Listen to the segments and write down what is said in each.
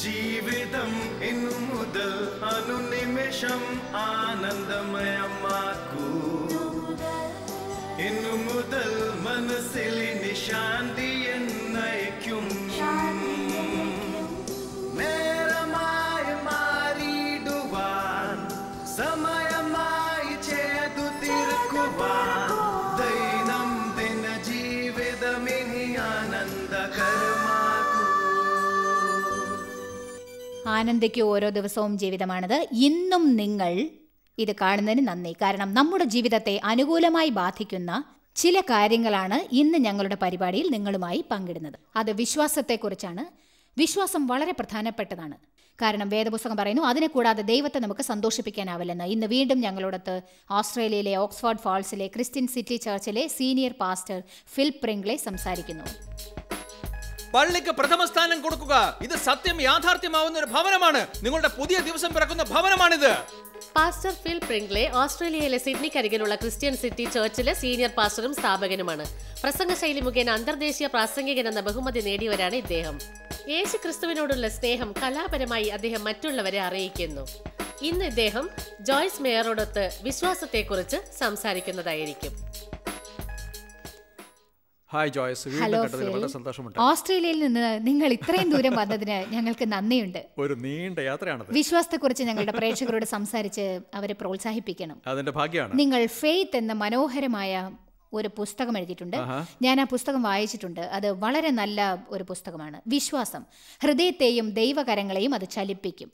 जीवितम् इ अनुनिमिषम् आनन्दमयमाको इन् मनसि निशान्ति ആനന്ദയ്ക്ക് ഓരോ ദിവസവും ജീവിതമാണിത് ഇന്നും നിങ്ങൾ ഇത് കാണുന്നതിന് നന്ദി കാരണം നമ്മുടെ ജീവിതത്തെ അനുകൂലമായി ബാധിക്കുന്ന ചില കാര്യങ്ങളാണ് ഇന്ന് ഞങ്ങളുടെ പരിപാടിയിൽ നിങ്ങളുമായി പങ്കിടുന്നത് അത് വിശ്വാസത്തെക്കുറിച്ചാണ് വിശ്വാസം വളരെ പ്രധാനപ്പെട്ടതാണ് കാരണം വേദപുസ്തകം പറയുന്നു അതിനെ കൂടാതെ ദൈവത്തെ നമുക്ക് സന്തോഷിപ്പിക്കാനാവില്ലെന്ന് ഇന്ന് വീണ്ടും ഞങ്ങളോടത്ത് ഓസ്ട്രേലിയയിലെ ഓക്സ്ഫോർഡ് ഫാൾസിലെ ക്രിസ്ത്യൻ സിറ്റി ചർച്ചിലെ സീനിയർ പാസ്റ്റർ ഫിൽ പ്രിംഗ്ലെ സംസാരിക്കുന്നു പള്ളിക്ക് പ്രഥമ സ്ഥാനം കൊടുക്കുക ഇത് സത്യം യാഥാർത്ഥ്യമാവുന്ന ഒരു ഭവനമാണ് നിങ്ങളുടെ പുതിയ ദിവസം പിറക്കുന്ന ഭവനമാണിത് പാസ്റ്റർ ഫിൽ പ്രിംഗ്ലെ ഓസ്ട്രേലിയയിലെ സിഡ്നി കരികിലുള്ള ക്രിസ്ത്യൻ സിറ്റി ചേർച്ചിലെ സീനിയർ പാസ്റ്ററും സ്ഥാപകനുമാണ് പ്രസംഗ ശൈലി മുഖേന അന്തർദേശീയ പ്രാസംഗികൻ എന്ന ബഹുമതി നേടിയവരാണ് ഇദ്ദേഹം യേശു ക്രിസ്തുവിനോടുള്ള സ്നേഹം കലാപരമായി അദ്ദേഹം മറ്റുള്ളവരെ അറിയിക്കുന്നു ഇന്ന് ഇദ്ദേഹം ജോയ്സ് മേയറോടൊത്ത് വിശ്വാസത്തെക്കുറിച്ച് സംസാരിക്കുന്നതായിരിക്കും ഹായ് ജോയ്സ് ഹലോ വളരെ സന്തോഷമുണ്ട് ഓസ്ട്രേലിയയിൽ നിന്ന് നിങ്ങൾ ഇത്രയും ദൂരം വന്നതിന് ഞങ്ങൾക്ക് നന്ദിയുണ്ട് ഒരു നീണ്ട യാത്രയാണ് വിശ്വാസത്തെക്കുറിച്ച് ഞങ്ങളുടെ പ്രേക്ഷകരോട് സംസാരിച്ച് അവരെ പ്രോത്സാഹിപ്പിക്കണം അതിന്റെ ഭാഗ്യമാണ് നിങ്ങൾ ഫെയ്ത്ത് എന്ന മനോഹരമായ ഒരു പുസ്തകം എഴുതിയിട്ടുണ്ട് ഞാൻ ആ പുസ്തകം വായിച്ചിട്ടുണ്ട് അത് വളരെ നല്ല ഒരു പുസ്തകമാണ് വിശ്വാസം ഹൃദയത്തെയും ദൈവകരങ്ങളെയും അത് ചലിപ്പിക്കും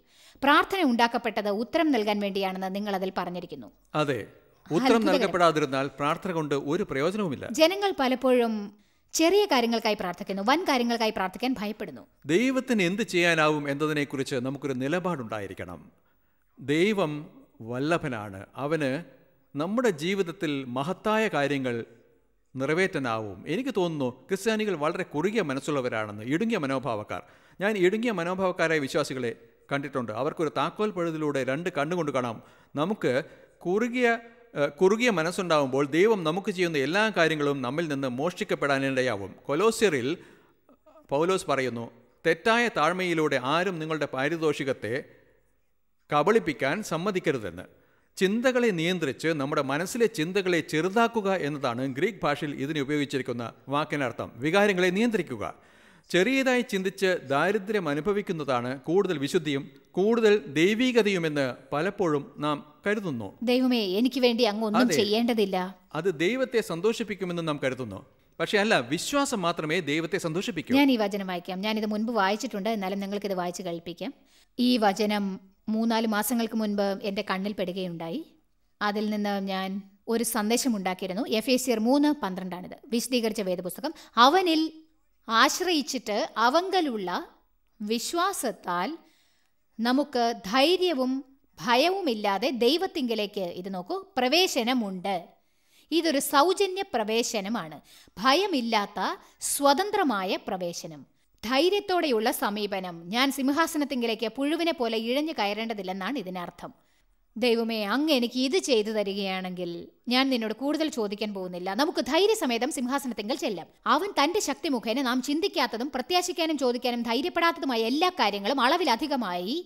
പ്രാർത്ഥന ഉണ്ടാക്കപ്പെട്ടത് ഉത്തരം നൽകാൻ വേണ്ടിയാണെന്ന് നിങ്ങൾ അതിൽ പറഞ്ഞിരിക്കുന്നു അതെ ഉത്തരം നൽകപ്പെടാതിരുന്നാൽ പ്രാർത്ഥന കൊണ്ട് ഒരു പ്രയോജനവുമില്ല ജനങ്ങൾ പലപ്പോഴും ചെറിയ കാര്യങ്ങൾക്കായി പ്രാർത്ഥിക്കുന്നു വൻ കാര്യങ്ങൾക്കായി പ്രാർത്ഥിക്കാൻ ഭയപ്പെടുന്നു ദൈവത്തിന് എന്ത് ചെയ്യാനാവും എന്നതിനെക്കുറിച്ച് നമുക്കൊരു നിലപാടുണ്ടായിരിക്കണം ദൈവം വല്ലഭനാണ് അവന് നമ്മുടെ ജീവിതത്തിൽ മഹത്തായ കാര്യങ്ങൾ നിറവേറ്റനാവും എനിക്ക് തോന്നുന്നു ക്രിസ്ത്യാനികൾ വളരെ കുറുകിയ മനസ്സുള്ളവരാണെന്ന് ഇടുങ്ങിയ മനോഭാവക്കാർ ഞാൻ ഇടുങ്ങിയ മനോഭാവക്കാരായ വിശ്വാസികളെ കണ്ടിട്ടുണ്ട് അവർക്കൊരു താക്കോൽ പഴുതിലൂടെ രണ്ട് കണ്ണുകൊണ്ട് കാണാം നമുക്ക് കുറുകിയ കുറുകിയ മനസ്സുണ്ടാവുമ്പോൾ ദൈവം നമുക്ക് ചെയ്യുന്ന എല്ലാ കാര്യങ്ങളും നമ്മിൽ നിന്ന് മോഷ്ടിക്കപ്പെടാനിടയാവും കൊലോസ്യറിൽ പൗലോസ് പറയുന്നു തെറ്റായ താഴ്മയിലൂടെ ആരും നിങ്ങളുടെ പാരിതോഷികത്തെ കബളിപ്പിക്കാൻ സമ്മതിക്കരുതെന്ന് ചിന്തകളെ നിയന്ത്രിച്ച് നമ്മുടെ മനസ്സിലെ ചിന്തകളെ ചെറുതാക്കുക എന്നതാണ് ഗ്രീക്ക് ഭാഷയിൽ ഇതിന് ഉപയോഗിച്ചിരിക്കുന്ന വാക്കിനർത്ഥം വികാരങ്ങളെ നിയന്ത്രിക്കുക ചെറിയതായി ചിന്തിച്ച് ദാരിദ്ര്യം അനുഭവിക്കുന്നതാണ് കൂടുതൽ വിശുദ്ധിയും കൂടുതൽ ദൈവീകതയുമെന്ന് പലപ്പോഴും നാം കരുതുന്നു ദൈവമേ എനിക്ക് വേണ്ടി അങ്ങ് ഒന്നും ചെയ്യേണ്ടതില്ല അത് ദൈവത്തെ സന്തോഷിപ്പിക്കുമെന്ന് നാം കരുതുന്നു പക്ഷേ അല്ല വിശ്വാസം മാത്രമേ ദൈവത്തെ സന്തോഷിപ്പിക്കൂ ഞാൻ ഈ വചനം വായിക്കാം ഞാൻ ഇത് മുൻപ് വായിച്ചിട്ടുണ്ട് എന്നാലും നിങ്ങൾക്ക് ഇത് വായിച്ചു കേൾപ്പിക്കാം ഈ വചനം മൂന്നാല് മാസങ്ങൾക്ക് മുൻപ് എൻ്റെ കണ്ണിൽ പെടുകയുണ്ടായി അതിൽ നിന്ന് ഞാൻ ഒരു സന്ദേശം ഉണ്ടാക്കിയിരുന്നു എഫ് എ സിയർ മൂന്ന് പന്ത്രണ്ടാണിത് വിശദീകരിച്ച വേദപുസ്തകം അവനിൽ ആശ്രയിച്ചിട്ട് അവങ്കലുള്ള വിശ്വാസത്താൽ നമുക്ക് ധൈര്യവും ഭയവുമില്ലാതെ ദൈവത്തിങ്കിലേക്ക് ഇത് നോക്കൂ പ്രവേശനമുണ്ട് ഇതൊരു സൗജന്യ പ്രവേശനമാണ് ഭയമില്ലാത്ത സ്വതന്ത്രമായ പ്രവേശനം ധൈര്യത്തോടെയുള്ള സമീപനം ഞാൻ സിംഹാസനത്തിങ്കിലേക്ക് പുഴുവിനെ പോലെ ഇഴഞ്ഞു കയറേണ്ടതില്ലെന്നാണ് ഇതിനർത്ഥം ദൈവമേ അങ്ങ് എനിക്ക് ഇത് ചെയ്തു തരികയാണെങ്കിൽ ഞാൻ നിന്നോട് കൂടുതൽ ചോദിക്കാൻ പോകുന്നില്ല നമുക്ക് ധൈര്യസമേതം സിംഹാസനത്തിങ്കൽ ചെല്ലാം അവൻ തന്റെ ശക്തി മുഖേന നാം ചിന്തിക്കാത്തതും പ്രത്യാശിക്കാനും ചോദിക്കാനും ധൈര്യപ്പെടാത്തതുമായ എല്ലാ കാര്യങ്ങളും അളവിലധികമായി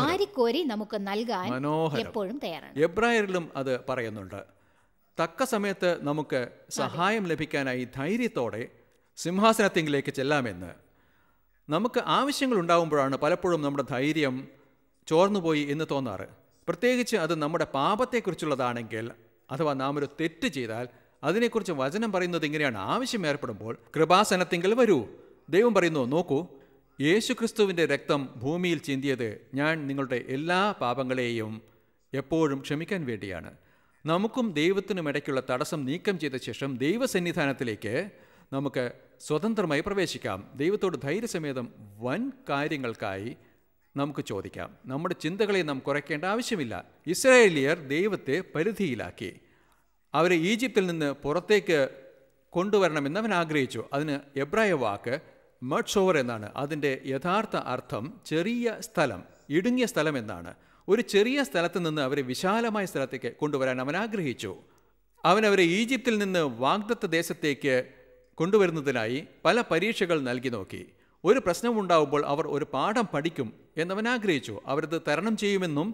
വാരിക്കോരി നമുക്ക് നൽകാൻ എപ്പോഴും തയ്യാറാണ് എബ്രായരിലും അത് പറയുന്നുണ്ട് തക്ക സമയത്ത് നമുക്ക് സഹായം ലഭിക്കാനായി ധൈര്യത്തോടെ സിംഹാസനത്തിങ്കിലേക്ക് ചെല്ലാമെന്ന് നമുക്ക് ആവശ്യങ്ങൾ ഉണ്ടാകുമ്പോഴാണ് പലപ്പോഴും നമ്മുടെ ധൈര്യം ചോർന്നുപോയി എന്ന് തോന്നാറ് പ്രത്യേകിച്ച് അത് നമ്മുടെ പാപത്തെക്കുറിച്ചുള്ളതാണെങ്കിൽ അഥവാ നാം ഒരു തെറ്റ് ചെയ്താൽ അതിനെക്കുറിച്ച് വചനം പറയുന്നത് ഇങ്ങനെയാണ് ആവശ്യം ഏർപ്പെടുമ്പോൾ കൃപാസനത്തിങ്കിൽ വരൂ ദൈവം പറയുന്നു നോക്കൂ യേശുക്രിസ്തുവിൻ്റെ രക്തം ഭൂമിയിൽ ചിന്തിയത് ഞാൻ നിങ്ങളുടെ എല്ലാ പാപങ്ങളെയും എപ്പോഴും ക്ഷമിക്കാൻ വേണ്ടിയാണ് നമുക്കും ദൈവത്തിനും ഇടയ്ക്കുള്ള തടസ്സം നീക്കം ചെയ്ത ശേഷം ദൈവസന്നിധാനത്തിലേക്ക് നമുക്ക് സ്വതന്ത്രമായി പ്രവേശിക്കാം ദൈവത്തോട് ധൈര്യസമേതം വൻ കാര്യങ്ങൾക്കായി നമുക്ക് ചോദിക്കാം നമ്മുടെ ചിന്തകളെ നാം കുറയ്ക്കേണ്ട ആവശ്യമില്ല ഇസ്രായേലിയർ ദൈവത്തെ പരിധിയിലാക്കി അവരെ ഈജിപ്തിൽ നിന്ന് പുറത്തേക്ക് കൊണ്ടുവരണമെന്ന് അവൻ ആഗ്രഹിച്ചു അതിന് എബ്രായ വാക്ക് മഡ് ഷോവർ എന്നാണ് അതിൻ്റെ യഥാർത്ഥ അർത്ഥം ചെറിയ സ്ഥലം ഇടുങ്ങിയ സ്ഥലം എന്നാണ് ഒരു ചെറിയ സ്ഥലത്ത് നിന്ന് അവരെ വിശാലമായ സ്ഥലത്തേക്ക് കൊണ്ടുവരാൻ അവൻ ആഗ്രഹിച്ചു അവൻ അവരെ ഈജിപ്തിൽ നിന്ന് വാഗ്ദത്ത ദേശത്തേക്ക് കൊണ്ടുവരുന്നതിനായി പല പരീക്ഷകൾ നൽകി നോക്കി ഒരു പ്രശ്നമുണ്ടാവുമ്പോൾ അവർ ഒരു പാഠം പഠിക്കും എന്നവൻ ആഗ്രഹിച്ചു അവരത് തരണം ചെയ്യുമെന്നും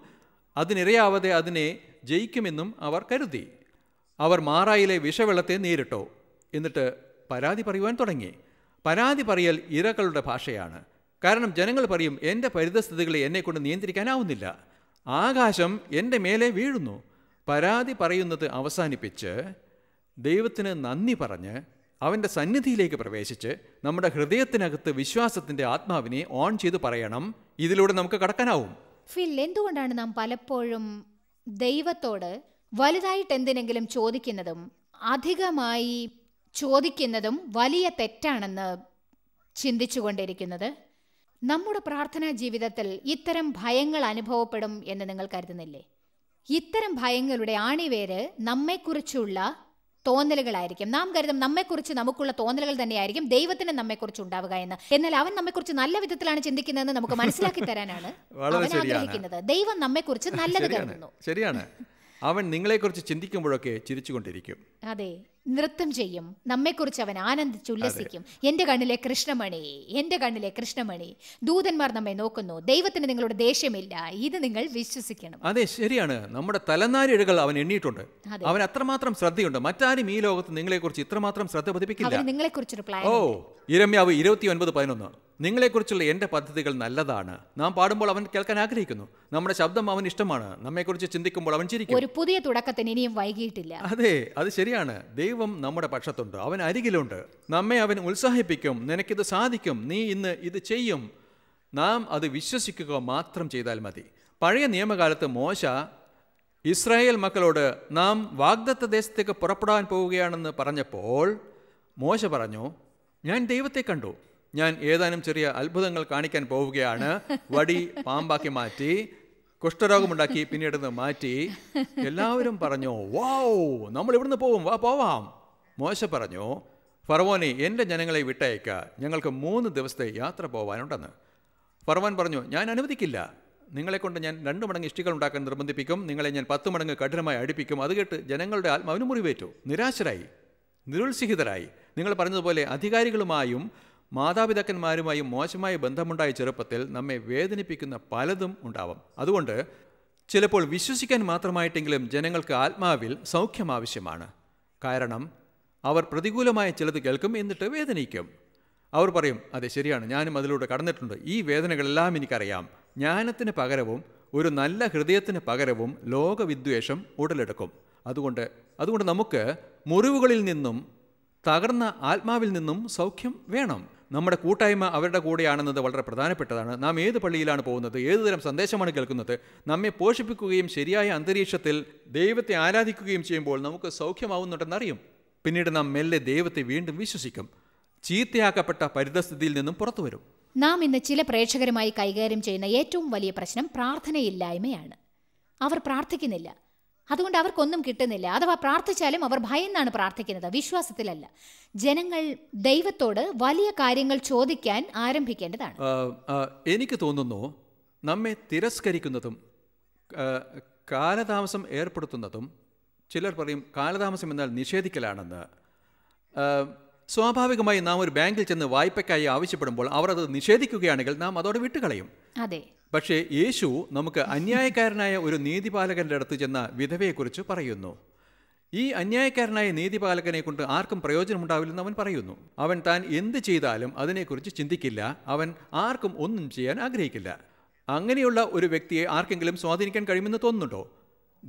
അതിനിരയാവാതെ അതിനെ ജയിക്കുമെന്നും അവർ കരുതി അവർ മാറായിലെ വിഷവെള്ളത്തെ നേരിട്ടോ എന്നിട്ട് പരാതി പറയുവാൻ തുടങ്ങി പരാതി പറയൽ ഇരകളുടെ ഭാഷയാണ് കാരണം ജനങ്ങൾ പറയും എൻ്റെ പരിതസ്ഥിതികളെ എന്നെക്കൊണ്ട് നിയന്ത്രിക്കാനാവുന്നില്ല ആകാശം എൻ്റെ മേലെ വീഴുന്നു പരാതി പറയുന്നത് അവസാനിപ്പിച്ച് ദൈവത്തിന് നന്ദി പറഞ്ഞ് അവൻ്റെ സന്നിധിയിലേക്ക് പ്രവേശിച്ച് നമ്മുടെ ഹൃദയത്തിനകത്ത് വിശ്വാസത്തിൻ്റെ ആത്മാവിനെ ഓൺ ചെയ്ത് പറയണം ഇതിലൂടെ നമുക്ക് കടക്കാനാവും ഫിൽ എന്തുകൊണ്ടാണ് നാം പലപ്പോഴും ദൈവത്തോട് വലുതായിട്ട് എന്തിനെങ്കിലും ചോദിക്കുന്നതും അധികമായി ചോദിക്കുന്നതും വലിയ തെറ്റാണെന്ന് ചിന്തിച്ചുകൊണ്ടിരിക്കുന്നത് നമ്മുടെ പ്രാർത്ഥനാ ജീവിതത്തിൽ ഇത്തരം ഭയങ്ങൾ അനുഭവപ്പെടും എന്ന് നിങ്ങൾ കരുതുന്നില്ലേ ഇത്തരം ഭയങ്ങളുടെ ആണിവേര് നമ്മെക്കുറിച്ചുള്ള തോന്നലുകളായിരിക്കും നാം കരുതും നമ്മെക്കുറിച്ച് നമുക്കുള്ള തോന്നലുകൾ തന്നെയായിരിക്കും ദൈവത്തിന് നമ്മെക്കുറിച്ച് ഉണ്ടാവുക എന്ന് എന്നാൽ അവൻ നമ്മെക്കുറിച്ച് നല്ല വിധത്തിലാണ് ചിന്തിക്കുന്നതെന്ന് നമുക്ക് മനസ്സിലാക്കി തരാനാണ് അവൻ ആഗ്രഹിക്കുന്നത് ദൈവം നമ്മെക്കുറിച്ച് നല്ലത് കരുതുന്നു ശരിയാണ് അവൻ നിങ്ങളെക്കുറിച്ച് ചിന്തിക്കുമ്പോഴൊക്കെ ചിരിച്ചുകൊണ്ടിരിക്കും അതെ നൃത്തം ചെയ്യും നമ്മെക്കുറിച്ച് അവൻ ആനന്ദിച്ച് ഉല്ലസിക്കും എൻ്റെ കണ്ണിലെ കൃഷ്ണമണി എൻ്റെ കണ്ണിലെ കൃഷ്ണമണി ദൂതന്മാർ നമ്മെ നോക്കുന്നു ദൈവത്തിന് നിങ്ങളുടെ ദേഷ്യമില്ല ഇത് നിങ്ങൾ വിശ്വസിക്കണം അതെ ശരിയാണ് നമ്മുടെ തലനാരിഴകൾ അവൻ എണ്ണിയിട്ടുണ്ട് അവൻ അത്രമാത്രം ശ്രദ്ധയുണ്ട് മറ്റാരും ഈ ലോകത്ത് നിങ്ങളെക്കുറിച്ച് ഇത്രമാത്രം ശ്രദ്ധ പതിപ്പിക്കില്ല നിങ്ങളെക്കുറിച്ചൊരു പ്ലാൻ ഓ ഇരമ്യാവ് ഇരുപത്തി ഒൻപത് പതിനൊന്ന് നിങ്ങളെക്കുറിച്ചുള്ള എൻ്റെ പദ്ധതികൾ നല്ലതാണ് നാം പാടുമ്പോൾ അവൻ കേൾക്കാൻ ആഗ്രഹിക്കുന്നു നമ്മുടെ ശബ്ദം അവൻ ഇഷ്ടമാണ് നമ്മെക്കുറിച്ച് ചിന്തിക്കുമ്പോൾ അവൻ ചിരിക്കും ഒരു പുതിയ തുടക്കത്തിന് ഇനിയും വൈകിയിട്ടില്ല അതെ അത് ശരിയാണ് ദൈവം നമ്മുടെ പക്ഷത്തുണ്ട് അവൻ അരികിലുണ്ട് നമ്മെ അവൻ ഉത്സാഹിപ്പിക്കും നിനക്കിത് സാധിക്കും നീ ഇന്ന് ഇത് ചെയ്യും നാം അത് വിശ്വസിക്കുക മാത്രം ചെയ്താൽ മതി പഴയ നിയമകാലത്ത് മോശ ഇസ്രായേൽ മക്കളോട് നാം വാഗ്ദത്ത ദേശത്തേക്ക് പുറപ്പെടാൻ പോവുകയാണെന്ന് പറഞ്ഞപ്പോൾ മോശ പറഞ്ഞു ഞാൻ ദൈവത്തെ കണ്ടു ഞാൻ ഏതാനും ചെറിയ അത്ഭുതങ്ങൾ കാണിക്കാൻ പോവുകയാണ് വടി പാമ്പാക്കി മാറ്റി കുഷ്ഠരോഗമുണ്ടാക്കി പിന്നീട് മാറ്റി എല്ലാവരും പറഞ്ഞു വാവ് നമ്മൾ ഇവിടുന്ന് പോവും വാ പോവാം മോശ പറഞ്ഞു ഫറവോനെ എൻ്റെ ജനങ്ങളെ വിട്ടയക്ക ഞങ്ങൾക്ക് മൂന്ന് ദിവസത്തെ യാത്ര പോവാനുണ്ടെന്ന് ഫറവോൻ പറഞ്ഞു ഞാൻ അനുവദിക്കില്ല നിങ്ങളെക്കൊണ്ട് ഞാൻ രണ്ട് മടങ്ങ് ഇഷ്ടികൾ ഉണ്ടാക്കാൻ നിർബന്ധിപ്പിക്കും നിങ്ങളെ ഞാൻ പത്ത് മടങ്ങ് കഠിനമായി അടുപ്പിക്കും അത് കേട്ട് ജനങ്ങളുടെ ആത്മാവിന് മുറിവേറ്റു നിരാശരായി നിരുത്സാഹിതരായി നിങ്ങൾ പറഞ്ഞതുപോലെ അധികാരികളുമായും മാതാപിതാക്കന്മാരുമായി മോശമായ ബന്ധമുണ്ടായ ചെറുപ്പത്തിൽ നമ്മെ വേദനിപ്പിക്കുന്ന പലതും ഉണ്ടാവും അതുകൊണ്ട് ചിലപ്പോൾ വിശ്വസിക്കാൻ മാത്രമായിട്ടെങ്കിലും ജനങ്ങൾക്ക് ആത്മാവിൽ സൗഖ്യം ആവശ്യമാണ് കാരണം അവർ പ്രതികൂലമായ ചിലത് കേൾക്കും എന്നിട്ട് വേദനിക്കും അവർ പറയും അതെ ശരിയാണ് ഞാനും അതിലൂടെ കടന്നിട്ടുണ്ട് ഈ വേദനകളെല്ലാം എനിക്കറിയാം ജ്ഞാനത്തിന് പകരവും ഒരു നല്ല ഹൃദയത്തിന് പകരവും ലോകവിദ്വേഷം ഉടലെടുക്കും അതുകൊണ്ട് അതുകൊണ്ട് നമുക്ക് മുറിവുകളിൽ നിന്നും തകർന്ന ആത്മാവിൽ നിന്നും സൗഖ്യം വേണം നമ്മുടെ കൂട്ടായ്മ അവരുടെ കൂടെയാണെന്നത് വളരെ പ്രധാനപ്പെട്ടതാണ് നാം ഏത് പള്ളിയിലാണ് പോകുന്നത് ഏതുതരം സന്ദേശമാണ് കേൾക്കുന്നത് നമ്മെ പോഷിപ്പിക്കുകയും ശരിയായ അന്തരീക്ഷത്തിൽ ദൈവത്തെ ആരാധിക്കുകയും ചെയ്യുമ്പോൾ നമുക്ക് സൗഖ്യമാവുന്നുണ്ടെന്നറിയും പിന്നീട് നാം മെല്ലെ ദൈവത്തെ വീണ്ടും വിശ്വസിക്കും ചീത്തയാക്കപ്പെട്ട പരിതസ്ഥിതിയിൽ നിന്നും പുറത്തു വരും നാം ഇന്ന് ചില പ്രേക്ഷകരുമായി കൈകാര്യം ചെയ്യുന്ന ഏറ്റവും വലിയ പ്രശ്നം പ്രാർത്ഥനയില്ലായ്മയാണ് അവർ പ്രാർത്ഥിക്കുന്നില്ല അതുകൊണ്ട് അവർക്കൊന്നും കിട്ടുന്നില്ല അഥവാ പ്രാർത്ഥിച്ചാലും അവർ ഭയന്നാണ് പ്രാർത്ഥിക്കുന്നത് വിശ്വാസത്തിലല്ല ജനങ്ങൾ ദൈവത്തോട് വലിയ കാര്യങ്ങൾ ചോദിക്കാൻ ആരംഭിക്കേണ്ടതാണ് എനിക്ക് തോന്നുന്നു നമ്മെ തിരസ്കരിക്കുന്നതും കാലതാമസം ഏർപ്പെടുത്തുന്നതും ചിലർ പറയും കാലതാമസം എന്നാൽ നിഷേധിക്കലാണെന്ന് സ്വാഭാവികമായി നാം ഒരു ബാങ്കിൽ ചെന്ന് വായ്പയ്ക്കായി ആവശ്യപ്പെടുമ്പോൾ അവർ അത് നിഷേധിക്കുകയാണെങ്കിൽ നാം അതോടെ വിട്ടുകളയും അതെ പക്ഷേ യേശു നമുക്ക് അന്യായക്കാരനായ ഒരു നീതിപാലകന്റെ അടുത്ത് ചെന്ന വിധവയെക്കുറിച്ച് പറയുന്നു ഈ അന്യായക്കാരനായ നീതിപാലകനെ കൊണ്ട് ആർക്കും പ്രയോജനമുണ്ടാവില്ലെന്ന് അവൻ പറയുന്നു അവൻ താൻ എന്ത് ചെയ്താലും അതിനെക്കുറിച്ച് ചിന്തിക്കില്ല അവൻ ആർക്കും ഒന്നും ചെയ്യാൻ ആഗ്രഹിക്കില്ല അങ്ങനെയുള്ള ഒരു വ്യക്തിയെ ആർക്കെങ്കിലും സ്വാധീനിക്കാൻ കഴിയുമെന്ന് തോന്നുന്നുണ്ടോ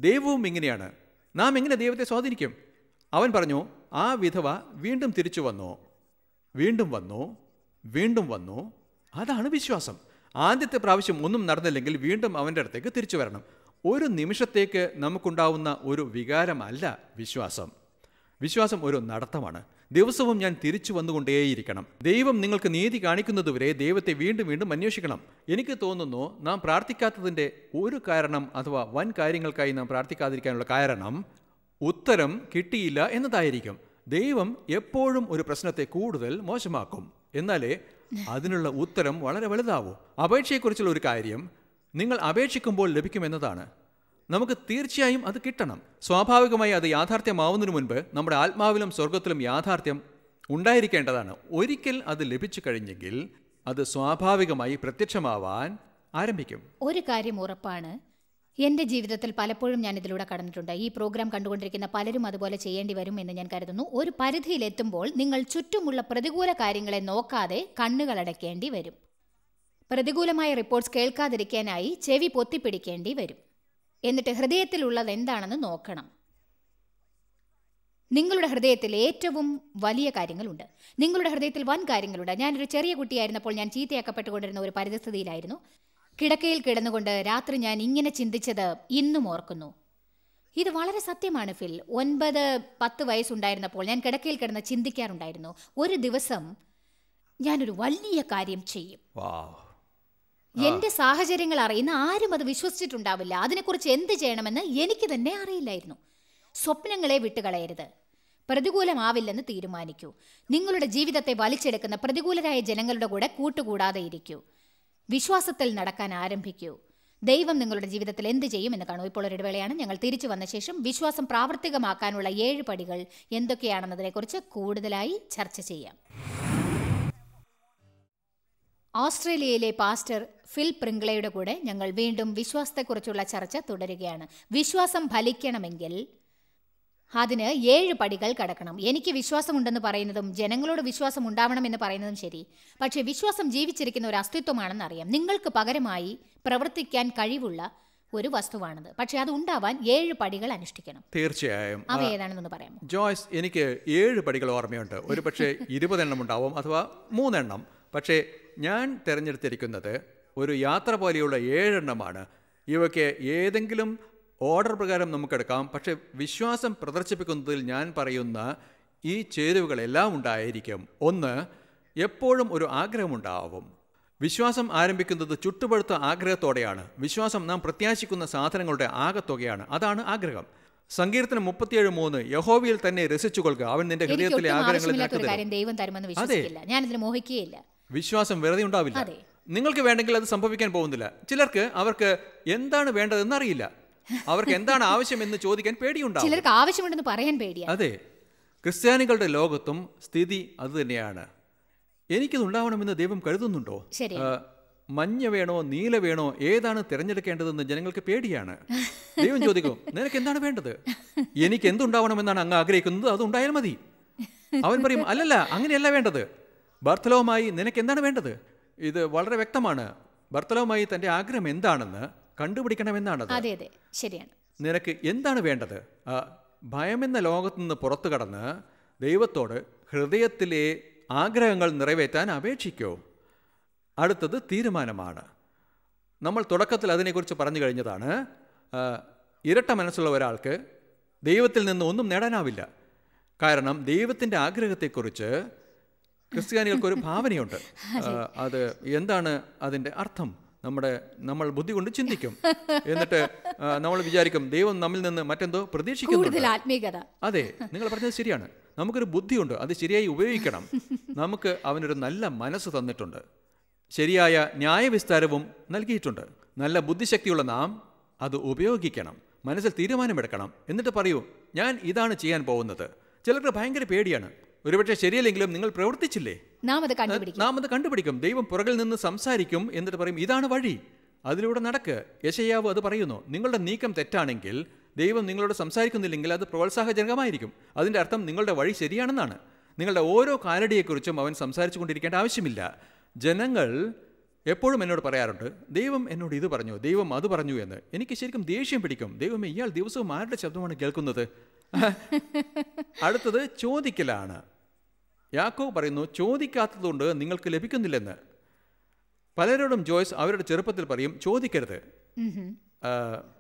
ദൈവവും ഇങ്ങനെയാണ് നാം എങ്ങനെ ദൈവത്തെ സ്വാധീനിക്കും അവൻ പറഞ്ഞു ആ വിധവ വീണ്ടും തിരിച്ചു വന്നു വീണ്ടും വന്നു വീണ്ടും വന്നു അതാണ് വിശ്വാസം ആദ്യത്തെ പ്രാവശ്യം ഒന്നും നടന്നില്ലെങ്കിൽ വീണ്ടും അവൻ്റെ അടുത്തേക്ക് തിരിച്ചു വരണം ഒരു നിമിഷത്തേക്ക് നമുക്കുണ്ടാവുന്ന ഒരു വികാരമല്ല വിശ്വാസം വിശ്വാസം ഒരു നടത്തമാണ് ദിവസവും ഞാൻ തിരിച്ചു വന്നുകൊണ്ടേയിരിക്കണം ദൈവം നിങ്ങൾക്ക് നീതി കാണിക്കുന്നതുവരെ ദൈവത്തെ വീണ്ടും വീണ്ടും അന്വേഷിക്കണം എനിക്ക് തോന്നുന്നു നാം പ്രാർത്ഥിക്കാത്തതിൻ്റെ ഒരു കാരണം അഥവാ വൻ കാര്യങ്ങൾക്കായി നാം പ്രാർത്ഥിക്കാതിരിക്കാനുള്ള കാരണം ഉത്തരം കിട്ടിയില്ല എന്നതായിരിക്കും ദൈവം എപ്പോഴും ഒരു പ്രശ്നത്തെ കൂടുതൽ മോശമാക്കും എന്നാലേ അതിനുള്ള ഉത്തരം വളരെ വലുതാവും അപേക്ഷയെക്കുറിച്ചുള്ള ഒരു കാര്യം നിങ്ങൾ അപേക്ഷിക്കുമ്പോൾ ലഭിക്കുമെന്നതാണ് നമുക്ക് തീർച്ചയായും അത് കിട്ടണം സ്വാഭാവികമായി അത് യാഥാർത്ഥ്യമാവുന്നതിന് മുൻപ് നമ്മുടെ ആത്മാവിലും സ്വർഗത്തിലും യാഥാർത്ഥ്യം ഉണ്ടായിരിക്കേണ്ടതാണ് ഒരിക്കൽ അത് ലഭിച്ചു കഴിഞ്ഞെങ്കിൽ അത് സ്വാഭാവികമായി പ്രത്യക്ഷമാവാൻ ആരംഭിക്കും ഒരു കാര്യം ഉറപ്പാണ് എൻ്റെ ജീവിതത്തിൽ പലപ്പോഴും ഞാൻ ഇതിലൂടെ കടന്നിട്ടുണ്ട് ഈ പ്രോഗ്രാം കണ്ടുകൊണ്ടിരിക്കുന്ന പലരും അതുപോലെ ചെയ്യേണ്ടി വരും എന്ന് ഞാൻ കരുതുന്നു ഒരു പരിധിയിലെത്തുമ്പോൾ നിങ്ങൾ ചുറ്റുമുള്ള പ്രതികൂല കാര്യങ്ങളെ നോക്കാതെ കണ്ണുകളടക്കേണ്ടി വരും പ്രതികൂലമായ റിപ്പോർട്ട്സ് കേൾക്കാതിരിക്കാനായി ചെവി പൊത്തിപ്പിടിക്കേണ്ടി വരും എന്നിട്ട് ഹൃദയത്തിലുള്ളത് എന്താണെന്ന് നോക്കണം നിങ്ങളുടെ ഹൃദയത്തിൽ ഏറ്റവും വലിയ കാര്യങ്ങളുണ്ട് നിങ്ങളുടെ ഹൃദയത്തിൽ വൻ കാര്യങ്ങളുണ്ട് ഞാനൊരു ചെറിയ കുട്ടിയായിരുന്നപ്പോൾ ഞാൻ ചീത്തയാക്കപ്പെട്ടുകൊണ്ടിരുന്ന ഒരു പരിതസ്ഥിതിയിലായിരുന്നു കിടക്കയിൽ കിടന്നുകൊണ്ട് രാത്രി ഞാൻ ഇങ്ങനെ ചിന്തിച്ചത് ഇന്നും ഓർക്കുന്നു ഇത് വളരെ സത്യമാണ് ഫിൽ ഒൻപത് പത്ത് വയസ്സുണ്ടായിരുന്നപ്പോൾ ഞാൻ കിടക്കയിൽ കിടന്ന് ചിന്തിക്കാറുണ്ടായിരുന്നു ഒരു ദിവസം ഞാനൊരു വലിയ കാര്യം ചെയ്യും എന്റെ സാഹചര്യങ്ങൾ അറിയുന്ന ആരും അത് വിശ്വസിച്ചിട്ടുണ്ടാവില്ല അതിനെക്കുറിച്ച് എന്ത് ചെയ്യണമെന്ന് എനിക്ക് തന്നെ അറിയില്ലായിരുന്നു സ്വപ്നങ്ങളെ വിട്ടുകളയരുത് പ്രതികൂലമാവില്ലെന്ന് തീരുമാനിക്കൂ നിങ്ങളുടെ ജീവിതത്തെ വലിച്ചെടുക്കുന്ന പ്രതികൂലരായ ജനങ്ങളുടെ കൂടെ കൂട്ടുകൂടാതെ ഇരിക്കൂ വിശ്വാസത്തിൽ നടക്കാൻ ആരംഭിക്കൂ ദൈവം നിങ്ങളുടെ ജീവിതത്തിൽ എന്ത് ചെയ്യും എന്ന് കാണൂ ഇപ്പോൾ ഒരു ഇടവേളയാണ് ഞങ്ങൾ തിരിച്ചു വന്ന ശേഷം വിശ്വാസം പ്രാവർത്തികമാക്കാനുള്ള ഏഴ് പടികൾ എന്തൊക്കെയാണെന്നതിനെക്കുറിച്ച് കൂടുതലായി ചർച്ച ചെയ്യാം ഓസ്ട്രേലിയയിലെ പാസ്റ്റർ ഫിൽ പ്രിംഗ്ലയുടെ കൂടെ ഞങ്ങൾ വീണ്ടും വിശ്വാസത്തെക്കുറിച്ചുള്ള ചർച്ച തുടരുകയാണ് വിശ്വാസം ഫലിക്കണമെങ്കിൽ അതിന് ഏഴ് പടികൾ കടക്കണം എനിക്ക് വിശ്വാസമുണ്ടെന്ന് പറയുന്നതും ജനങ്ങളോട് വിശ്വാസം ഉണ്ടാവണം എന്ന് പറയുന്നതും ശരി പക്ഷേ വിശ്വാസം ജീവിച്ചിരിക്കുന്ന ഒരു അസ്തിത്വമാണെന്ന് അറിയാം നിങ്ങൾക്ക് പകരമായി പ്രവർത്തിക്കാൻ കഴിവുള്ള ഒരു വസ്തുവാണത് പക്ഷേ അത് ഉണ്ടാവാൻ ഏഴ് പടികൾ അനുഷ്ഠിക്കണം തീർച്ചയായും അവ ഏതാണെന്ന് പറയാം ജോയ്സ് എനിക്ക് ഏഴ് പടികൾ ഓർമ്മയുണ്ട് ഒരു പക്ഷേ ഇരുപതെണ്ണം ഉണ്ടാവും അഥവാ മൂന്നെണ്ണം പക്ഷേ ഞാൻ തിരഞ്ഞെടുത്തിരിക്കുന്നത് ഒരു യാത്ര പോലെയുള്ള ഏഴെണ്ണമാണ് ഇവയ്ക്ക് ഏതെങ്കിലും ഓർഡർ പ്രകാരം നമുക്കെടുക്കാം പക്ഷെ വിശ്വാസം പ്രദർശിപ്പിക്കുന്നതിൽ ഞാൻ പറയുന്ന ഈ ചേരുവകളെല്ലാം ഉണ്ടായിരിക്കും ഒന്ന് എപ്പോഴും ഒരു ആഗ്രഹമുണ്ടാവും വിശ്വാസം ആരംഭിക്കുന്നത് ചുട്ടുപഴുത്ത ആഗ്രഹത്തോടെയാണ് വിശ്വാസം നാം പ്രത്യാശിക്കുന്ന സാധനങ്ങളുടെ ആകത്തുകയാണ് അതാണ് ആഗ്രഹം സങ്കീർത്തനം മുപ്പത്തിയേഴ് മൂന്ന് യഹോവിയിൽ തന്നെ രസിച്ചുകൊള്ളുക അവൻ നിന്റെ ഹൃദയത്തിലെ ആഗ്രഹങ്ങളിൽ വിശ്വാസം വെറുതെ ഉണ്ടാവില്ല നിങ്ങൾക്ക് വേണ്ടെങ്കിൽ അത് സംഭവിക്കാൻ പോകുന്നില്ല ചിലർക്ക് അവർക്ക് എന്താണ് വേണ്ടതെന്ന് അറിയില്ല അവർക്ക് എന്താണ് ആവശ്യം എന്ന് ചോദിക്കാൻ പേടിയുണ്ടാവും ചിലർക്ക് ആവശ്യമുണ്ടെന്ന് പറയാൻ പേടിയാണ് അതെ ക്രിസ്ത്യാനികളുടെ ലോകത്തും സ്ഥിതി അതുതന്നെയാണ് എനിക്കിത് ഉണ്ടാവണമെന്ന് ദൈവം കരുതുന്നുണ്ടോ മഞ്ഞ വേണോ നീല വേണോ ഏതാണ് തിരഞ്ഞെടുക്കേണ്ടതെന്ന് ജനങ്ങൾക്ക് പേടിയാണ് ദൈവം ചോദിക്കും നിനക്ക് എന്താണ് വേണ്ടത് എനിക്ക് എന്തുണ്ടാവണമെന്നാണ് അങ്ങ് ആഗ്രഹിക്കുന്നത് അത് ഉണ്ടായാൽ മതി അവൻ പറയും അല്ലല്ല അങ്ങനെയല്ല വേണ്ടത് ഭർത്തലവുമായി നിനക്ക് എന്താണ് വേണ്ടത് ഇത് വളരെ വ്യക്തമാണ് ഭർത്തലവുമായി തൻ്റെ ആഗ്രഹം എന്താണെന്ന് കണ്ടുപിടിക്കണമെന്നാണ് അതെ അതെ ശരിയാണ് നിനക്ക് എന്താണ് വേണ്ടത് ഭയമെന്ന ലോകത്തു നിന്ന് പുറത്തു കടന്ന് ദൈവത്തോട് ഹൃദയത്തിലെ ആഗ്രഹങ്ങൾ നിറവേറ്റാൻ അപേക്ഷിക്കൂ അടുത്തത് തീരുമാനമാണ് നമ്മൾ തുടക്കത്തിൽ അതിനെക്കുറിച്ച് പറഞ്ഞു കഴിഞ്ഞതാണ് ഇരട്ട മനസ്സുള്ള ഒരാൾക്ക് ദൈവത്തിൽ നിന്ന് ഒന്നും നേടാനാവില്ല കാരണം ദൈവത്തിൻ്റെ ആഗ്രഹത്തെക്കുറിച്ച് ക്രിസ്ത്യാനികൾക്കൊരു ഭാവനയുണ്ട് അത് എന്താണ് അതിൻ്റെ അർത്ഥം നമ്മുടെ നമ്മൾ ബുദ്ധി കൊണ്ട് ചിന്തിക്കും എന്നിട്ട് നമ്മൾ വിചാരിക്കും ദൈവം നമ്മിൽ നിന്ന് മറ്റെന്തോ പ്രതീക്ഷിക്കുന്നു അതെ നിങ്ങൾ പറഞ്ഞത് ശരിയാണ് നമുക്കൊരു ബുദ്ധിയുണ്ട് അത് ശരിയായി ഉപയോഗിക്കണം നമുക്ക് അവനൊരു നല്ല മനസ്സ് തന്നിട്ടുണ്ട് ശരിയായ ന്യായവിസ്താരവും നൽകിയിട്ടുണ്ട് നല്ല ബുദ്ധിശക്തിയുള്ള നാം അത് ഉപയോഗിക്കണം മനസ്സിൽ തീരുമാനമെടുക്കണം എന്നിട്ട് പറയൂ ഞാൻ ഇതാണ് ചെയ്യാൻ പോകുന്നത് ചിലർക്ക് ഭയങ്കര പേടിയാണ് ഒരുപക്ഷെ ശരിയല്ലെങ്കിലും നിങ്ങൾ പ്രവർത്തിച്ചില്ലേ നാം അത് കണ്ടുപിടിക്കും നാം അത് കണ്ടുപിടിക്കും ദൈവം പുറകിൽ നിന്ന് സംസാരിക്കും എന്നിട്ട് പറയും ഇതാണ് വഴി അതിലൂടെ നടക്ക് യശയാവ് അത് പറയുന്നു നിങ്ങളുടെ നീക്കം തെറ്റാണെങ്കിൽ ദൈവം നിങ്ങളോട് സംസാരിക്കുന്നില്ലെങ്കിൽ അത് പ്രോത്സാഹജനകമായിരിക്കും അതിൻ്റെ അർത്ഥം നിങ്ങളുടെ വഴി ശരിയാണെന്നാണ് നിങ്ങളുടെ ഓരോ കാലടിയെക്കുറിച്ചും അവൻ സംസാരിച്ചു കൊണ്ടിരിക്കേണ്ട ആവശ്യമില്ല ജനങ്ങൾ എപ്പോഴും എന്നോട് പറയാറുണ്ട് ദൈവം എന്നോട് ഇത് പറഞ്ഞു ദൈവം അത് പറഞ്ഞു എന്ന് എനിക്ക് ശരിക്കും ദേഷ്യം പിടിക്കും ദൈവം ഇയാൾ ദിവസവും ആരുടെ ശബ്ദമാണ് കേൾക്കുന്നത് അടുത്തത് ചോദിക്കലാണ് യാക്കോ പറയുന്നു ചോദിക്കാത്തതുകൊണ്ട് നിങ്ങൾക്ക് ലഭിക്കുന്നില്ലെന്ന് പലരോടും ജോയ്സ് അവരുടെ ചെറുപ്പത്തിൽ പറയും ചോദിക്കരുത്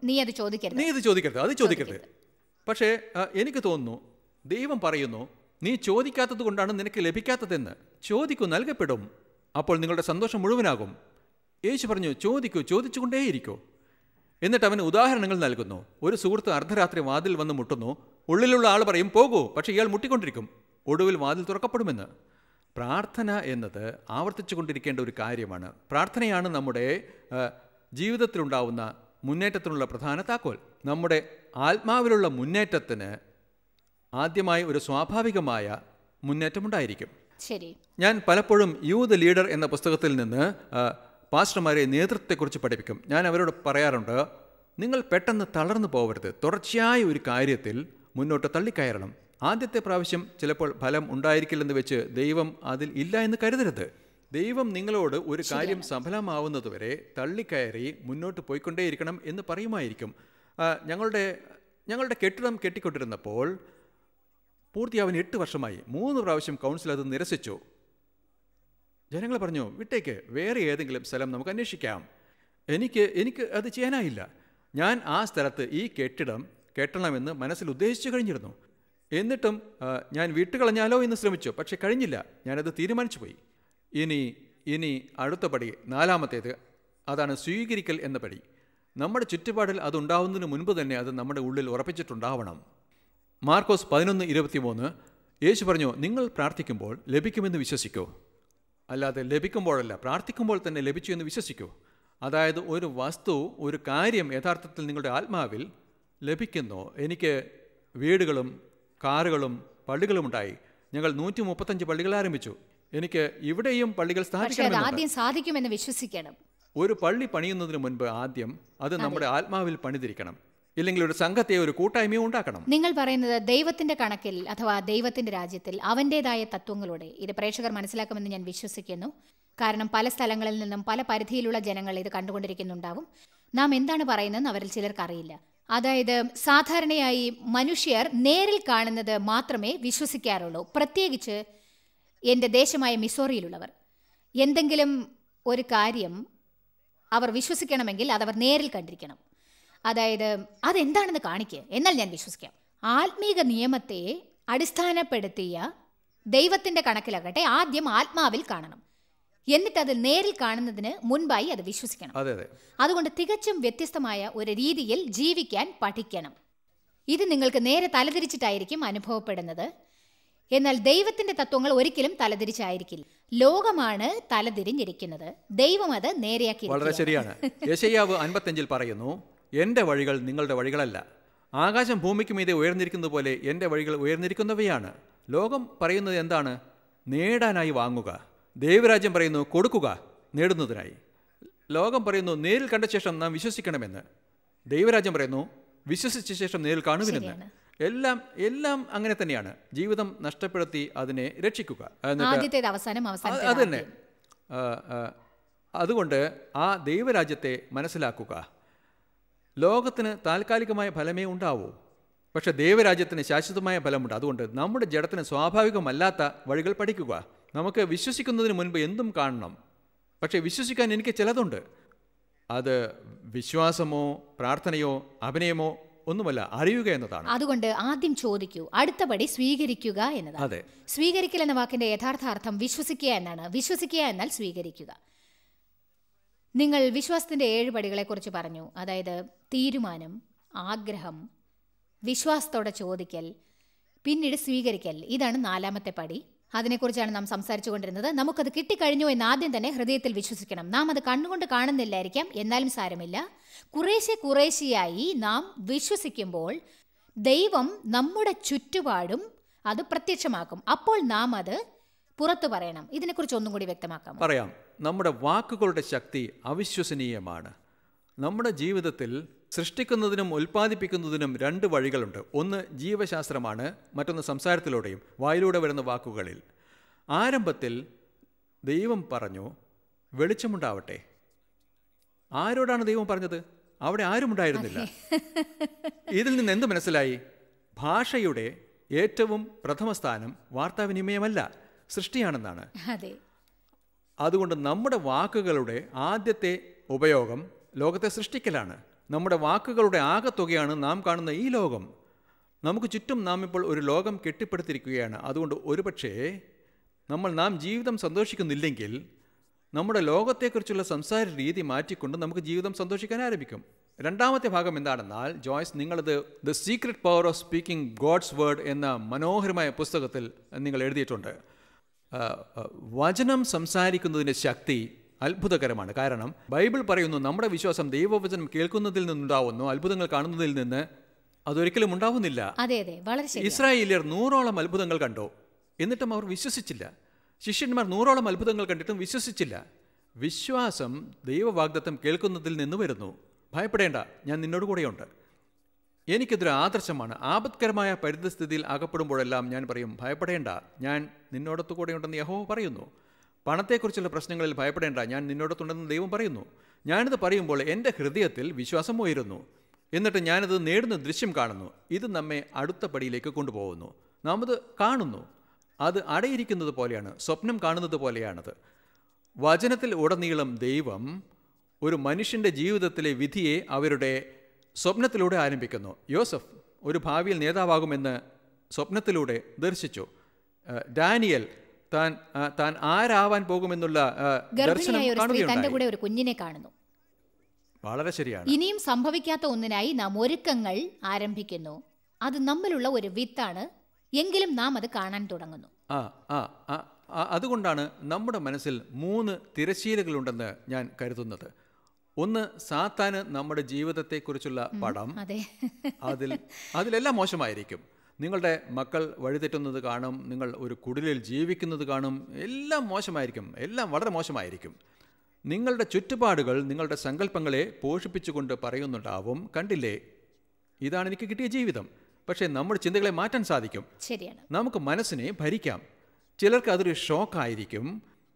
നീ അത് ചോദിക്കരുത് നീ ഇത് ചോദിക്കരുത് അത് ചോദിക്കരുത് പക്ഷേ എനിക്ക് തോന്നുന്നു ദൈവം പറയുന്നു നീ ചോദിക്കാത്തത് കൊണ്ടാണ് നിനക്ക് ലഭിക്കാത്തതെന്ന് ചോദിക്കൂ നൽകപ്പെടും അപ്പോൾ നിങ്ങളുടെ സന്തോഷം മുഴുവനാകും യേശു പറഞ്ഞു ചോദിക്കൂ ചോദിച്ചുകൊണ്ടേയിരിക്കൂ എന്നിട്ട് അവന് ഉദാഹരണങ്ങൾ നൽകുന്നു ഒരു സുഹൃത്ത് അർദ്ധരാത്രി വാതിൽ വന്ന് മുട്ടുന്നു ഉള്ളിലുള്ള ആൾ പറയും പോകൂ പക്ഷേ ഇയാൾ മുട്ടിക്കൊണ്ടിരിക്കും ഒടുവിൽ വാതിൽ തുറക്കപ്പെടുമെന്ന് പ്രാർത്ഥന എന്നത് ആവർത്തിച്ചു കൊണ്ടിരിക്കേണ്ട ഒരു കാര്യമാണ് പ്രാർത്ഥനയാണ് നമ്മുടെ ജീവിതത്തിലുണ്ടാവുന്ന മുന്നേറ്റത്തിനുള്ള പ്രധാന താക്കോൽ നമ്മുടെ ആത്മാവിലുള്ള മുന്നേറ്റത്തിന് ആദ്യമായി ഒരു സ്വാഭാവികമായ മുന്നേറ്റമുണ്ടായിരിക്കും ശരി ഞാൻ പലപ്പോഴും യൂത്ത് ലീഡർ എന്ന പുസ്തകത്തിൽ നിന്ന് പാസ്റ്റർമാരെ നേതൃത്വത്തെക്കുറിച്ച് പഠിപ്പിക്കും ഞാൻ അവരോട് പറയാറുണ്ട് നിങ്ങൾ പെട്ടെന്ന് തളർന്നു പോകരുത് തുടർച്ചയായ ഒരു കാര്യത്തിൽ മുന്നോട്ട് തള്ളിക്കയറണം ആദ്യത്തെ പ്രാവശ്യം ചിലപ്പോൾ ഫലം ഉണ്ടായിരിക്കില്ലെന്ന് വെച്ച് ദൈവം അതിൽ ഇല്ല എന്ന് കരുതരുത് ദൈവം നിങ്ങളോട് ഒരു കാര്യം സഫലമാവുന്നതുവരെ തള്ളിക്കയറി മുന്നോട്ട് പോയിക്കൊണ്ടേയിരിക്കണം എന്ന് പറയുമായിരിക്കും ഞങ്ങളുടെ ഞങ്ങളുടെ കെട്ടിടം കെട്ടിക്കൊണ്ടിരുന്നപ്പോൾ പൂർത്തിയാവാൻ എട്ട് വർഷമായി മൂന്ന് പ്രാവശ്യം കൗൺസിൽ അത് നിരസിച്ചു ജനങ്ങൾ പറഞ്ഞു വിട്ടേക്ക് വേറെ ഏതെങ്കിലും സ്ഥലം നമുക്ക് അന്വേഷിക്കാം എനിക്ക് എനിക്ക് അത് ചെയ്യാനായില്ല ഞാൻ ആ സ്ഥലത്ത് ഈ കെട്ടിടം കെട്ടണമെന്ന് മനസ്സിൽ ഉദ്ദേശിച്ചു കഴിഞ്ഞിരുന്നു എന്നിട്ടും ഞാൻ കളഞ്ഞാലോ എന്ന് ശ്രമിച്ചു പക്ഷെ കഴിഞ്ഞില്ല ഞാനത് തീരുമാനിച്ചു പോയി ഇനി ഇനി അടുത്ത പടി നാലാമത്തേത് അതാണ് സ്വീകരിക്കൽ എന്ന പടി നമ്മുടെ ചുറ്റുപാടിൽ അതുണ്ടാവുന്നതിന് മുൻപ് തന്നെ അത് നമ്മുടെ ഉള്ളിൽ ഉറപ്പിച്ചിട്ടുണ്ടാവണം മാർക്കോസ് പതിനൊന്ന് മൂന്ന് യേശു പറഞ്ഞു നിങ്ങൾ പ്രാർത്ഥിക്കുമ്പോൾ ലഭിക്കുമെന്ന് വിശ്വസിക്കൂ അല്ലാതെ ലഭിക്കുമ്പോഴല്ല പ്രാർത്ഥിക്കുമ്പോൾ തന്നെ ലഭിച്ചു എന്ന് വിശ്വസിക്കൂ അതായത് ഒരു വസ്തു ഒരു കാര്യം യഥാർത്ഥത്തിൽ നിങ്ങളുടെ ആത്മാവിൽ ലഭിക്കുന്നു എനിക്ക് വീടുകളും കാറുകളും പള്ളികളുമുണ്ടായി ഞങ്ങൾ നൂറ്റി മുപ്പത്തഞ്ച് പള്ളികൾ ആരംഭിച്ചു എനിക്ക് ഇവിടെയും പള്ളികൾ ആദ്യം സാധിക്കുമെന്ന് വിശ്വസിക്കണം ഒരു പള്ളി പണിയുന്നതിന് മുൻപ് ആദ്യം അത് നമ്മുടെ ആത്മാവിൽ പണിതിരിക്കണം ഇല്ലെങ്കിൽ ഒരു സംഘത്തെ ഒരു കൂട്ടായ്മയും ഉണ്ടാക്കണം നിങ്ങൾ പറയുന്നത് ദൈവത്തിന്റെ കണക്കിൽ അഥവാ ദൈവത്തിന്റെ രാജ്യത്തിൽ അവന്റേതായ തത്വങ്ങളോടെ ഇത് പ്രേക്ഷകർ മനസ്സിലാക്കുമെന്ന് ഞാൻ വിശ്വസിക്കുന്നു കാരണം പല സ്ഥലങ്ങളിൽ നിന്നും പല പരിധിയിലുള്ള ജനങ്ങൾ ഇത് കണ്ടുകൊണ്ടിരിക്കുന്നുണ്ടാവും നാം എന്താണ് പറയുന്നതെന്ന് അവരിൽ ചിലർക്കറിയില്ല അതായത് സാധാരണയായി മനുഷ്യർ നേരിൽ കാണുന്നത് മാത്രമേ വിശ്വസിക്കാറുള്ളൂ പ്രത്യേകിച്ച് എൻ്റെ ദേശമായ മിസോറിയിലുള്ളവർ എന്തെങ്കിലും ഒരു കാര്യം അവർ വിശ്വസിക്കണമെങ്കിൽ അതവർ നേരിൽ കണ്ടിരിക്കണം അതായത് അതെന്താണെന്ന് കാണിക്കുക എന്നാൽ ഞാൻ വിശ്വസിക്കാം ആത്മീക നിയമത്തെ അടിസ്ഥാനപ്പെടുത്തിയ ദൈവത്തിൻ്റെ കണക്കിലാകട്ടെ ആദ്യം ആത്മാവിൽ കാണണം എന്നിട്ട് അത് നേരിൽ കാണുന്നതിന് മുൻപായി അത് വിശ്വസിക്കണം അതുകൊണ്ട് തികച്ചും വ്യത്യസ്തമായ ഒരു രീതിയിൽ ജീവിക്കാൻ പഠിക്കണം ഇത് നിങ്ങൾക്ക് നേരെ തലതിരിച്ചിട്ടായിരിക്കും അനുഭവപ്പെടുന്നത് എന്നാൽ ദൈവത്തിന്റെ തത്വങ്ങൾ ഒരിക്കലും തലതിരിച്ചായിരിക്കില്ല ലോകമാണ് തലതിരിഞ്ഞിരിക്കുന്നത് ദൈവം അത് നേരെയാക്കി വളരെ ശരിയാണ് യശയ്യാവ് അൻപത്തഞ്ചിൽ പറയുന്നു എൻ്റെ വഴികൾ നിങ്ങളുടെ വഴികളല്ല ആകാശം ഭൂമിക്ക് മീതെ ഉയർന്നിരിക്കുന്നത് പോലെ എൻ്റെ വഴികൾ ഉയർന്നിരിക്കുന്നവയാണ് ലോകം പറയുന്നത് എന്താണ് നേടാനായി വാങ്ങുക ദൈവരാജ്യം പറയുന്നു കൊടുക്കുക നേടുന്നതിനായി ലോകം പറയുന്നു നേരിൽ കണ്ട ശേഷം നാം വിശ്വസിക്കണമെന്ന് ദൈവരാജ്യം പറയുന്നു വിശ്വസിച്ച ശേഷം നേരിൽ കാണുവിനെന്ന് എല്ലാം എല്ലാം അങ്ങനെ തന്നെയാണ് ജീവിതം നഷ്ടപ്പെടുത്തി അതിനെ രക്ഷിക്കുക അത് തന്നെ അതുകൊണ്ട് ആ ദൈവരാജ്യത്തെ മനസ്സിലാക്കുക ലോകത്തിന് താൽക്കാലികമായ ഫലമേ ഉണ്ടാവൂ പക്ഷേ ദൈവരാജ്യത്തിന് ശാശ്വതമായ ഫലമുണ്ട് അതുകൊണ്ട് നമ്മുടെ ജഡത്തിന് സ്വാഭാവികമല്ലാത്ത വഴികൾ പഠിക്കുക നമുക്ക് വിശ്വസിക്കുന്നതിന് മുൻപ് എന്തും കാണണം പക്ഷേ വിശ്വസിക്കാൻ എനിക്ക് ചിലതുണ്ട് അത് വിശ്വാസമോ പ്രാർത്ഥനയോ അഭിനയമോ ഒന്നുമല്ല അറിയുക എന്നതാണ് അതുകൊണ്ട് ആദ്യം ചോദിക്കൂ അടുത്തപടി സ്വീകരിക്കുക എന്നതാണ് അതെ സ്വീകരിക്കൽ എന്ന വാക്കിന്റെ യഥാർത്ഥ അർത്ഥം വിശ്വസിക്കുക എന്നാണ് വിശ്വസിക്കുക എന്നാൽ സ്വീകരിക്കുക നിങ്ങൾ വിശ്വാസത്തിന്റെ ഏഴ് പടികളെക്കുറിച്ച് പറഞ്ഞു അതായത് തീരുമാനം ആഗ്രഹം വിശ്വാസത്തോടെ ചോദിക്കൽ പിന്നീട് സ്വീകരിക്കൽ ഇതാണ് നാലാമത്തെ പടി അതിനെക്കുറിച്ചാണ് നാം സംസാരിച്ചു കൊണ്ടിരുന്നത് നമുക്കത് കിട്ടിക്കഴിഞ്ഞു എന്ന് ആദ്യം തന്നെ ഹൃദയത്തിൽ വിശ്വസിക്കണം നാം അത് കണ്ണുകൊണ്ട് കാണുന്നില്ലായിരിക്കാം എന്നാലും സാരമില്ല കുറേശ്ശെ കുറേശ്ശെയായി നാം വിശ്വസിക്കുമ്പോൾ ദൈവം നമ്മുടെ ചുറ്റുപാടും അത് പ്രത്യക്ഷമാക്കും അപ്പോൾ നാം അത് പുറത്തു പറയണം ഇതിനെക്കുറിച്ച് ഒന്നും കൂടി വ്യക്തമാക്കാം പറയാം നമ്മുടെ വാക്കുകളുടെ ശക്തി അവിശ്വസനീയമാണ് നമ്മുടെ ജീവിതത്തിൽ സൃഷ്ടിക്കുന്നതിനും ഉൽപ്പാദിപ്പിക്കുന്നതിനും രണ്ട് വഴികളുണ്ട് ഒന്ന് ജീവശാസ്ത്രമാണ് മറ്റൊന്ന് സംസാരത്തിലൂടെയും വായിലൂടെ വരുന്ന വാക്കുകളിൽ ആരംഭത്തിൽ ദൈവം പറഞ്ഞു വെളിച്ചമുണ്ടാവട്ടെ ആരോടാണ് ദൈവം പറഞ്ഞത് അവിടെ ആരുമുണ്ടായിരുന്നില്ല ഇതിൽ നിന്ന് എന്ത് മനസ്സിലായി ഭാഷയുടെ ഏറ്റവും പ്രഥമ സ്ഥാനം വാർത്താവിനിമയമല്ല സൃഷ്ടിയാണെന്നാണ് അതുകൊണ്ട് നമ്മുടെ വാക്കുകളുടെ ആദ്യത്തെ ഉപയോഗം ലോകത്തെ സൃഷ്ടിക്കലാണ് നമ്മുടെ വാക്കുകളുടെ ആകത്തുകയാണ് നാം കാണുന്ന ഈ ലോകം നമുക്ക് ചുറ്റും നാം ഇപ്പോൾ ഒരു ലോകം കെട്ടിപ്പടുത്തിരിക്കുകയാണ് അതുകൊണ്ട് ഒരുപക്ഷേ നമ്മൾ നാം ജീവിതം സന്തോഷിക്കുന്നില്ലെങ്കിൽ നമ്മുടെ ലോകത്തെക്കുറിച്ചുള്ള സംസാര രീതി മാറ്റിക്കൊണ്ട് നമുക്ക് ജീവിതം സന്തോഷിക്കാൻ ആരംഭിക്കും രണ്ടാമത്തെ ഭാഗം എന്താണെന്നാൽ ജോയ്സ് നിങ്ങളത് the secret power of speaking God's word എന്ന മനോഹരമായ പുസ്തകത്തിൽ നിങ്ങൾ എഴുതിയിട്ടുണ്ട് വചനം സംസാരിക്കുന്നതിൻ്റെ ശക്തി അത്ഭുതകരമാണ് കാരണം ബൈബിൾ പറയുന്നു നമ്മുടെ വിശ്വാസം ദൈവവചനം കേൾക്കുന്നതിൽ നിന്നുണ്ടാവുന്നു അത്ഭുതങ്ങൾ കാണുന്നതിൽ നിന്ന് അതൊരിക്കലും ഉണ്ടാവുന്നില്ല ഇസ്രായേലിയർ നൂറോളം അത്ഭുതങ്ങൾ കണ്ടു എന്നിട്ടും അവർ വിശ്വസിച്ചില്ല ശിഷ്യന്മാർ നൂറോളം അത്ഭുതങ്ങൾ കണ്ടിട്ടും വിശ്വസിച്ചില്ല വിശ്വാസം ദൈവവാഗ്ദത്വം കേൾക്കുന്നതിൽ നിന്ന് വരുന്നു ഭയപ്പെടേണ്ട ഞാൻ നിന്നോട് കൂടെയുണ്ട് എനിക്കിതൊരു ആദർശമാണ് ആപത്കരമായ പരിതസ്ഥിതിയിൽ അകപ്പെടുമ്പോഴെല്ലാം ഞാൻ പറയും ഭയപ്പെടേണ്ട ഞാൻ നിന്നോടത്തു കൂടെയുണ്ടെന്ന് യഹോ പറയുന്നു പണത്തെക്കുറിച്ചുള്ള പ്രശ്നങ്ങളിൽ ഭയപ്പെടേണ്ട ഞാൻ നിന്നോടത്തുണ്ടെന്ന് ദൈവം പറയുന്നു ഞാനിത് പറയുമ്പോൾ എൻ്റെ ഹൃദയത്തിൽ വിശ്വാസം ഉയരുന്നു എന്നിട്ട് ഞാനത് നേടുന്ന ദൃശ്യം കാണുന്നു ഇത് നമ്മെ അടുത്ത പടിയിലേക്ക് കൊണ്ടുപോകുന്നു നാം അത് കാണുന്നു അത് അടയിരിക്കുന്നത് പോലെയാണ് സ്വപ്നം കാണുന്നത് പോലെയാണത് വചനത്തിൽ ഉടനീളം ദൈവം ഒരു മനുഷ്യൻ്റെ ജീവിതത്തിലെ വിധിയെ അവരുടെ സ്വപ്നത്തിലൂടെ ആരംഭിക്കുന്നു യോസഫ് ഒരു ഭാവിയിൽ നേതാവാകുമെന്ന് സ്വപ്നത്തിലൂടെ ദർശിച്ചു ഡാനിയൽ താൻ താൻ ആരാവാൻ പോകുമെന്നുള്ള തന്റെ കൂടെ ഒരു കുഞ്ഞിനെ കാണുന്നു വളരെ ശരിയാണ് ഇനിയും സംഭവിക്കാത്ത ഒന്നിനായി നാം ഒരുക്കങ്ങൾ ആരംഭിക്കുന്നു അത് നമ്മളുള്ള ഒരു വിത്താണ് എങ്കിലും നാം അത് കാണാൻ തുടങ്ങുന്നു ആ ആ അതുകൊണ്ടാണ് നമ്മുടെ മനസ്സിൽ മൂന്ന് തിരശീലകളുണ്ടെന്ന് ഞാൻ കരുതുന്നത് ഒന്ന് സാത്താന് നമ്മുടെ ജീവിതത്തെക്കുറിച്ചുള്ള പടം അതിൽ അതിലെല്ലാം മോശമായിരിക്കും നിങ്ങളുടെ മക്കൾ വഴിതെറ്റുന്നത് കാണും നിങ്ങൾ ഒരു കുടിലിൽ ജീവിക്കുന്നത് കാണും എല്ലാം മോശമായിരിക്കും എല്ലാം വളരെ മോശമായിരിക്കും നിങ്ങളുടെ ചുറ്റുപാടുകൾ നിങ്ങളുടെ സങ്കല്പങ്ങളെ പോഷിപ്പിച്ചുകൊണ്ട് പറയുന്നുണ്ടാവും കണ്ടില്ലേ ഇതാണ് എനിക്ക് കിട്ടിയ ജീവിതം പക്ഷേ നമ്മുടെ ചിന്തകളെ മാറ്റാൻ സാധിക്കും ശരിയാണ് നമുക്ക് മനസ്സിനെ ഭരിക്കാം ചിലർക്ക് അതൊരു ഷോക്കായിരിക്കും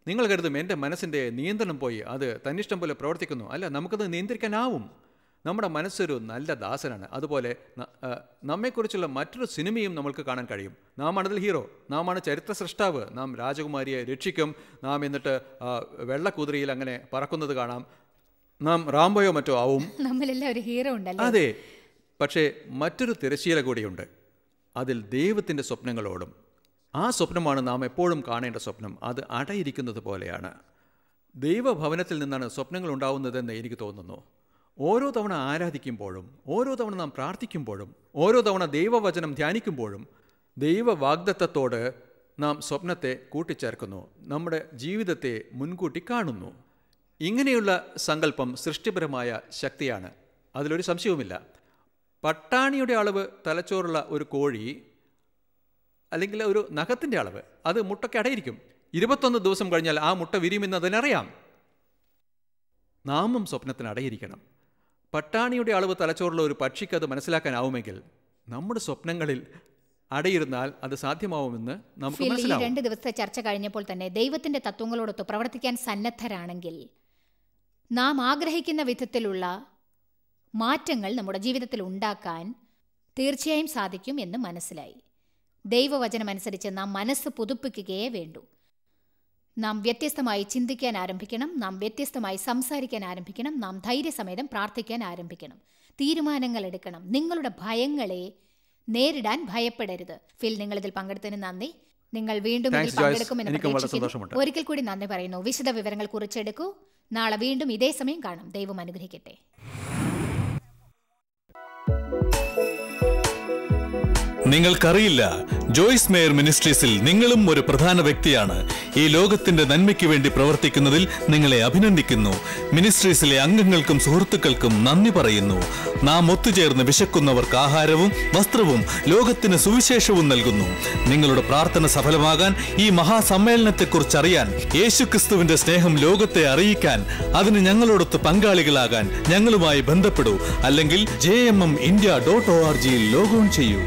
നിങ്ങൾ കരുതും എൻ്റെ മനസ്സിൻ്റെ നിയന്ത്രണം പോയി അത് തന്നിഷ്ടം പോലെ പ്രവർത്തിക്കുന്നു അല്ല നമുക്കത് നിയന്ത്രിക്കാനാവും നമ്മുടെ മനസ്സൊരു നല്ല ദാസനാണ് അതുപോലെ നമ്മെക്കുറിച്ചുള്ള മറ്റൊരു സിനിമയും നമ്മൾക്ക് കാണാൻ കഴിയും നാം അതിൽ ഹീറോ നാമാണ് ചരിത്ര സൃഷ്ടാവ് നാം രാജകുമാരിയെ രക്ഷിക്കും നാം എന്നിട്ട് വെള്ളക്കുതിരയിൽ അങ്ങനെ പറക്കുന്നത് കാണാം നാം റാംബോയോ മറ്റോ ആവും ഹീറോ അതെ പക്ഷേ മറ്റൊരു തിരശീല കൂടിയുണ്ട് അതിൽ ദൈവത്തിൻ്റെ സ്വപ്നങ്ങളോടും ആ സ്വപ്നമാണ് നാം എപ്പോഴും കാണേണ്ട സ്വപ്നം അത് അടയിരിക്കുന്നത് പോലെയാണ് ദൈവഭവനത്തിൽ നിന്നാണ് സ്വപ്നങ്ങൾ ഉണ്ടാവുന്നതെന്ന് എനിക്ക് തോന്നുന്നു ഓരോ തവണ ആരാധിക്കുമ്പോഴും ഓരോ തവണ നാം പ്രാർത്ഥിക്കുമ്പോഴും ഓരോ തവണ ദൈവവചനം ധ്യാനിക്കുമ്പോഴും ദൈവ നാം സ്വപ്നത്തെ കൂട്ടിച്ചേർക്കുന്നു നമ്മുടെ ജീവിതത്തെ മുൻകൂട്ടി കാണുന്നു ഇങ്ങനെയുള്ള സങ്കല്പം സൃഷ്ടിപരമായ ശക്തിയാണ് അതിലൊരു സംശയവുമില്ല പട്ടാണിയുടെ അളവ് തലച്ചോറുള്ള ഒരു കോഴി അല്ലെങ്കിൽ ഒരു നഖത്തിൻ്റെ അളവ് അത് മുട്ടയ്ക്ക് അടയിരിക്കും ഇരുപത്തൊന്ന് ദിവസം കഴിഞ്ഞാൽ ആ മുട്ട അതിനറിയാം നാമും സ്വപ്നത്തിന് അടയിരിക്കണം പട്ടാണിയുടെ അളവ് തലച്ചോറുള്ള ഒരു പക്ഷിക്ക് അത് മനസ്സിലാക്കാനാവുമെങ്കിൽ നമ്മുടെ സ്വപ്നങ്ങളിൽ അടയിരുന്നാൽ അത് സാധ്യമാവുമെന്ന് നമുക്ക് മനസ്സിലാവും രണ്ട് ദിവസത്തെ ചർച്ച കഴിഞ്ഞപ്പോൾ തന്നെ ദൈവത്തിന്റെ തത്വങ്ങളോടൊത്ത് പ്രവർത്തിക്കാൻ സന്നദ്ധരാണെങ്കിൽ നാം ആഗ്രഹിക്കുന്ന വിധത്തിലുള്ള മാറ്റങ്ങൾ നമ്മുടെ ജീവിതത്തിൽ ഉണ്ടാക്കാൻ തീർച്ചയായും സാധിക്കും എന്ന് മനസ്സിലായി ദൈവവചനമനുസരിച്ച് നാം മനസ്സ് പുതുപ്പിക്കുകയേ വേണ്ടൂ നാം വ്യത്യസ്തമായി ചിന്തിക്കാൻ ആരംഭിക്കണം നാം വ്യത്യസ്തമായി സംസാരിക്കാൻ ആരംഭിക്കണം നാം ധൈര്യസമേതം പ്രാർത്ഥിക്കാൻ ആരംഭിക്കണം തീരുമാനങ്ങൾ എടുക്കണം നിങ്ങളുടെ ഭയങ്ങളെ നേരിടാൻ ഭയപ്പെടരുത് ഫിൽ നിങ്ങൾ ഇതിൽ പങ്കെടുത്തതിന് നന്ദി നിങ്ങൾ വീണ്ടും ഇതിൽ പങ്കെടുക്കുമെന്ന് പ്രതീക്ഷിക്കുന്നു ഒരിക്കൽ കൂടി നന്ദി പറയുന്നു വിശദ വിവരങ്ങൾ കുറിച്ചെടുക്കൂ നാളെ വീണ്ടും ഇതേ സമയം കാണാം ദൈവം അനുഗ്രഹിക്കട്ടെ നിങ്ങൾക്കറിയില്ല ജോയ്സ് മേയർ മിനിസ്ട്രീസിൽ നിങ്ങളും ഒരു പ്രധാന വ്യക്തിയാണ് ഈ ലോകത്തിന്റെ നന്മയ്ക്ക് വേണ്ടി പ്രവർത്തിക്കുന്നതിൽ നിങ്ങളെ അഭിനന്ദിക്കുന്നു മിനിസ്ട്രീസിലെ അംഗങ്ങൾക്കും സുഹൃത്തുക്കൾക്കും നന്ദി പറയുന്നു നാം ഒത്തുചേർന്ന് വിശക്കുന്നവർക്ക് ആഹാരവും വസ്ത്രവും ലോകത്തിന് സുവിശേഷവും നൽകുന്നു നിങ്ങളുടെ പ്രാർത്ഥന സഫലമാകാൻ ഈ മഹാസമ്മേളനത്തെക്കുറിച്ച് അറിയാൻ യേശുക്രിസ്തുവിന്റെ സ്നേഹം ലോകത്തെ അറിയിക്കാൻ അതിന് ഞങ്ങളോടൊത്ത് പങ്കാളികളാകാൻ ഞങ്ങളുമായി ബന്ധപ്പെടൂ അല്ലെങ്കിൽ J M M India dot O R ജിയിൽ ലോഗോൺ ചെയ്യൂ